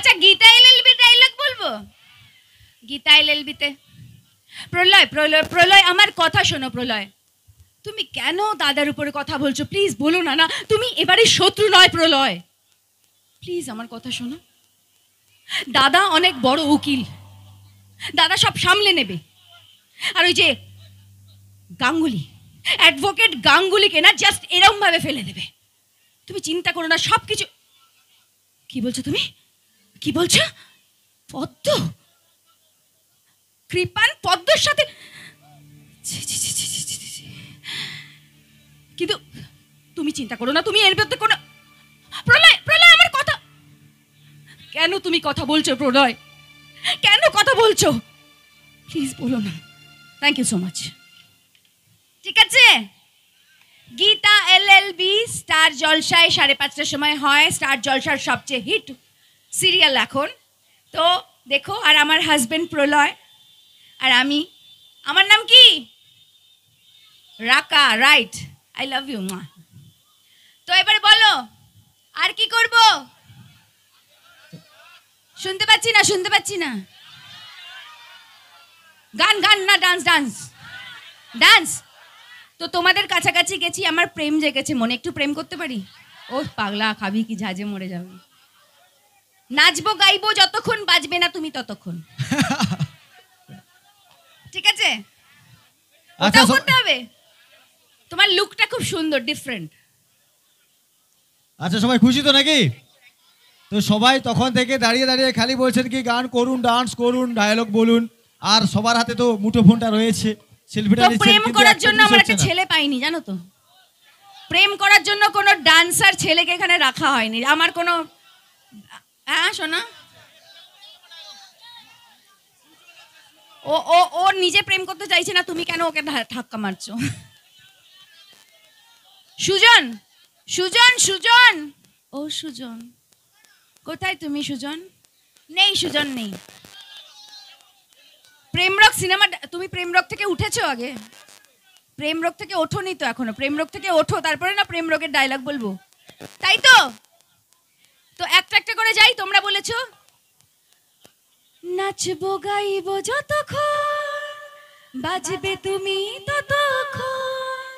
আচ্ছা Gita LLB dialogue বলবো গীতা এলএলবিতে প্রলয় প্রলয় প্রলয় আমার কথা শোনো প্রলয় তুমি কেন দাদার উপরে কথা বলছো প্লিজ বলো না না তুমি এবারে শত্রু নয় প্রলয় প্লিজ আমার কথা শোনো দাদা অনেক বড় উকিল দাদা সব সামলে নেবে আর ওই যে গাঙ্গুলি অ্যাডভোকেট গাঙ্গুলিকে না জাস্ট এরমভাবে ফেলে দেবে তুমি চিন্তা করো না সব কিছু কি বলছো তুমি কি বলছো পদ্ম কৃপান পদ্মর সাথে কিন্তু তুমি চিন্তা করো না তুমি এর বিরুদ্ধে কোনো প্রলয় প্রলয় আমার কথা কেন তুমি কথা বলছো প্রলয় কেন কথা বলছো প্লিজ বলো না থ্যাংক ইউ সো মাচ ঠিক আছে Gita L L B Star জলসায় সাড়ে পাঁচটার সময় হয় স্টার জলসার সবচেয়ে হিট সিরিয়াল এখন তো দেখো আর আমার হাজব্যান্ড প্রলয় আর আমি আমার নাম কি রাকা রাইট আই লাভ ইউ মা তো এবারে বলো আর কি করব শুনতে পাচ্ছি না শুনতে পাচ্ছি না গান গান না ডান্স ডান্স ডান্স তো তোমাদের কাছাকাছি গেছি আমার প্রেম জেগেছে মনে একটু প্রেম করতে পারি ও পাগলা খাবি কি ঝাঁজে মরে যাবে নাচবো গাইবো যতক্ষণ বাজবে না তুমি ততক্ষণ ঠিক আছে আচ্ছা, করতে হবে তোমার লুকটা খুব সুন্দর ডিফারেন্ট আচ্ছা সবাই খুশি তো নাকি তো সবাই তখন থেকে দাঁড়িয়ে দাঁড়িয়ে খালি বলছেন কি গান করুন ডান্স করুন ডায়ালগ বলুন আর সবার হাতে তো মুঠো ফোনটা রয়েছে সেলফিটা প্রেম করার জন্য আমার একটা ছেলে পাইনি জানো তো প্রেম করার জন্য কোনো ডান্সার ছেলেকে এখানে রাখা হয়নি আমার কোনো হ্যাঁ সোনা ও ও ওর নিজে প্রেম করতে চাইছে না তুমি কেন ওকে ঠাক্কা মারছো সুজন সুজন সুজন ও সুজন কোথায় তুমি সুজন নেই সুজন নেই প্রেমরক সিনেমা তুমি প্রেমরক থেকে উঠেছো আগে প্রেমরক থেকে ওঠোনি তো এখনো প্রেমরক থেকে ওঠো তারপরে না প্রেমরকের ডায়লগ বলবো তাই তো করে যাই তোমরা বলেছো নাচবো গাইবো যতক্ষণ বাজবে তুমি ততক্ষণ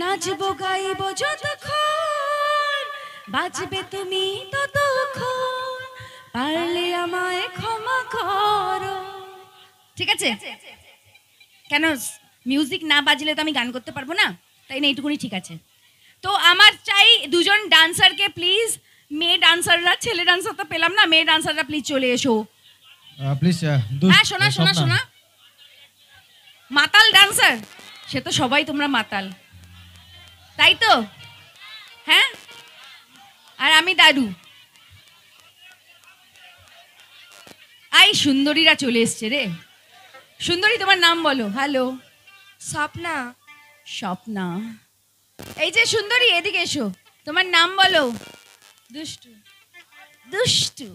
নাচবো গাইবো যতক্ষণ বাজবে তুমি ততক্ষণ পারলে আমায় ক্ষমা করো ঠিক আছে কেন মিউজিক না বাজলে তো আমি গান করতে পারবো না তাই না এইটুকুনি ঠিক আছে তো আমার চাই দুজন ডান্সারকে প্লিজ মেয়ে ডান্সাররা ছেলে ডান্সার তো পেলাম না মেয়ে ডান্সাররা প্লিজ চলে এসো প্লিজ হ্যাঁ শোনা শোনা শোনা মাতাল ডান্সার সে তো সবাই তোমরা মাতাল তাই তো হ্যাঁ আর আমি দাদু আই সুন্দরীরা চলে এসছে রে সুন্দরী তোমার নাম বলো হ্যালো স্বপ্না স্বপ্না এই যে সুন্দরী এদিকে এসো তোমার নাম বলো দুষ্টু দুষ্টু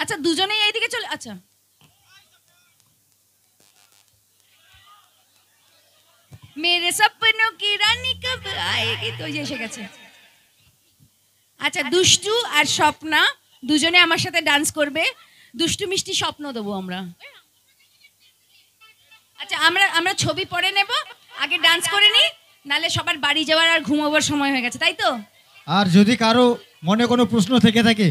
আচ্ছা দুজনেই চলে আচ্ছা মেরে সপনো কি রানী কব আয়েগি তো এসে গেছে আচ্ছা দুষ্টু আর স্বপ্না দুজনে আমার সাথে ডান্স করবে দুষ্টু মিষ্টি স্বপ্ন দেবো আমরা আচ্ছা আমরা আমরা ছবি পরে নেব আগে ডান্স করে নিই নালে সবার বাড়ি যাওয়ার আর ঘুমোবার সময় হয়ে গেছে তাই তো আর যদি কারো মনে কোনো প্রশ্ন থেকে থাকে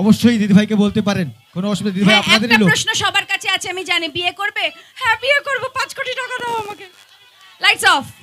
অবশ্যই দিদিভাইকে বলতে পারেন কোনো অসুবিধা দিদিভাই হ্যাঁ, আপনাদেরই লোক প্রশ্ন সবার কাছে আছে আমি জানি বিয়ে করবে হ্যাঁ বিয়ে করব 5 কোটি টাকা দাও আমাকে লাইটস অফ